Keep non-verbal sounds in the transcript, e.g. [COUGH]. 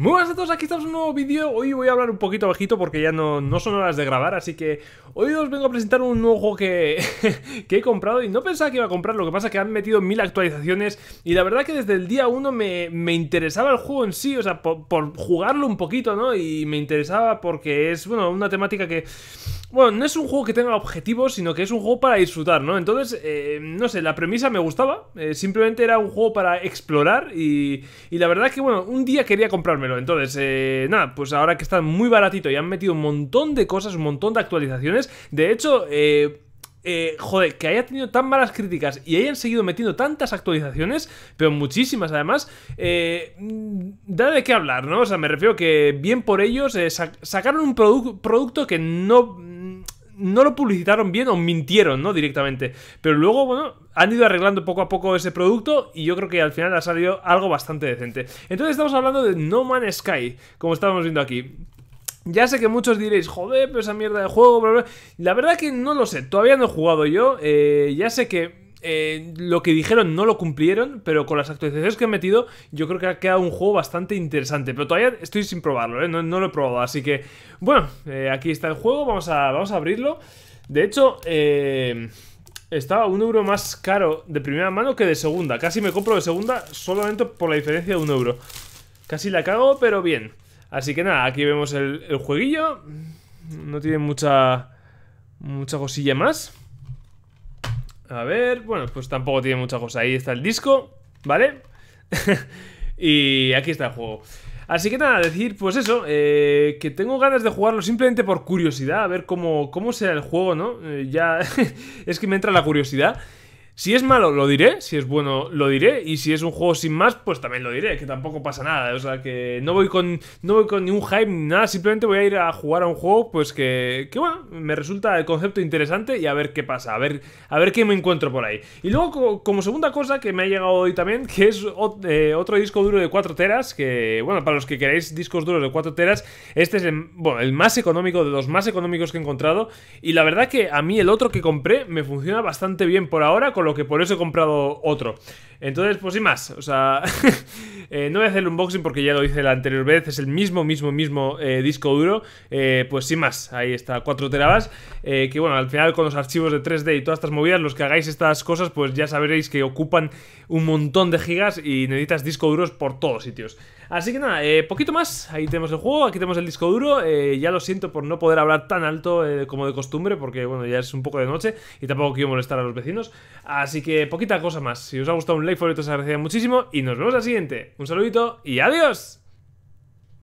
Muy buenas a todos, aquí estamos en un nuevo vídeo Hoy voy a hablar un poquito bajito porque ya no, no, son horas de grabar Así que hoy os vengo a presentar un nuevo juego que, [LAUGHS] he comprado Y no pensaba que iba a comprar, lo que pasa es que han metido mil actualizaciones Y la verdad que desde el día 1 me, interesaba el juego en sí O sea, por jugarlo un poquito, ¿no? Y me interesaba porque es, bueno, una temática que bueno, no es un juego que tenga objetivos, sino que es un juego para disfrutar, ¿no? Entonces, eh, no sé, la premisa me gustaba. Eh, simplemente era un juego para explorar y, y la verdad es que, bueno, un día quería comprármelo. Entonces, eh, nada, pues ahora que está muy baratito y han metido un montón de cosas, un montón de actualizaciones. De hecho, eh... joder, que haya tenido tan malas críticas y hayan seguido metiendo tantas actualizaciones, pero muchísimas además, mm, da de qué hablar, ¿no? O sea, me refiero que bien por ellos sacaron un producto que no, no lo publicitaron bien o mintieron, ¿no? Directamente. Pero luego, bueno, han ido arreglando poco a poco ese producto y yo creo que al final ha salido algo bastante decente. Entonces estamos hablando de No Man's Sky, como estábamos viendo aquí. Ya sé que muchos diréis, joder, pero esa mierda de juego, bla, bla. La verdad que no lo sé, todavía no he jugado yo. Eh, ya sé que eh, lo que dijeron no lo cumplieron, pero con las actualizaciones que he metido, yo creo que ha quedado un juego bastante interesante. Pero todavía estoy sin probarlo, ¿eh? no, lo he probado. Así que, bueno, eh, aquí está el juego, vamos a, vamos a abrirlo. De hecho, eh, estaba un euro más caro de primera mano que de segunda. Casi me compro de segunda solamente por la diferencia de un euro. Casi la cago, pero bien. Así que nada, aquí vemos el, el jueguillo. No tiene mucha, mucha cosilla más. A ver, bueno, pues tampoco tiene mucha cosa. Ahí está el disco, ¿vale? [LAUGHS] y aquí está el juego. Así que nada, decir, pues eso, eh, que tengo ganas de jugarlo simplemente por curiosidad, a ver cómo, cómo será el juego, ¿no? Eh, ya [LAUGHS] es que me entra la curiosidad. Si es malo, lo diré. Si es bueno, lo diré. Y si es un juego sin más, pues también lo diré. Que tampoco pasa nada. O sea, que no voy con, no voy con ningún hype ni nada. Simplemente voy a ir a jugar a un juego, pues que, que bueno, me resulta el concepto interesante y a ver qué pasa. A ver, a ver qué me encuentro por ahí. Y luego, como segunda cosa que me ha llegado hoy también, que es eh, otro disco duro de 4 teras. Que, bueno, para los que queráis discos duros de 4 teras, este es el, bueno, el más económico de los más económicos que he encontrado. Y la verdad que a mí el otro que compré me funciona bastante bien por ahora que por eso he comprado otro. Entonces, pues sin más, o sea, [LAUGHS] eh, no voy a hacer el unboxing porque ya lo hice la anterior vez, es el mismo, mismo, mismo eh, disco duro, eh, pues sin más, ahí está, 4 terabas, que bueno, al final con los archivos de 3D y todas estas movidas, los que hagáis estas cosas, pues ya sabréis que ocupan un montón de gigas y necesitas disco duros por todos sitios. Así que nada, poquito más, ahí tenemos el juego, aquí tenemos el disco duro, ya lo siento por no poder hablar tan alto como de costumbre, porque bueno, ya es un poco de noche y tampoco quiero molestar a los vecinos, así que poquita cosa más, si os ha gustado un y por eso os agradecería muchísimo. Y nos vemos la siguiente. Un saludito y adiós.